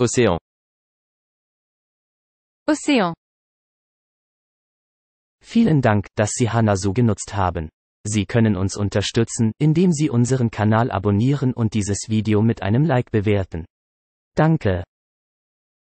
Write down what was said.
Océan. Océan. Vielen Dank, dass Sie Hanna so genutzt haben. Sie können uns unterstützen, indem Sie unseren Kanal abonnieren und dieses Video mit einem Like bewerten. Danke.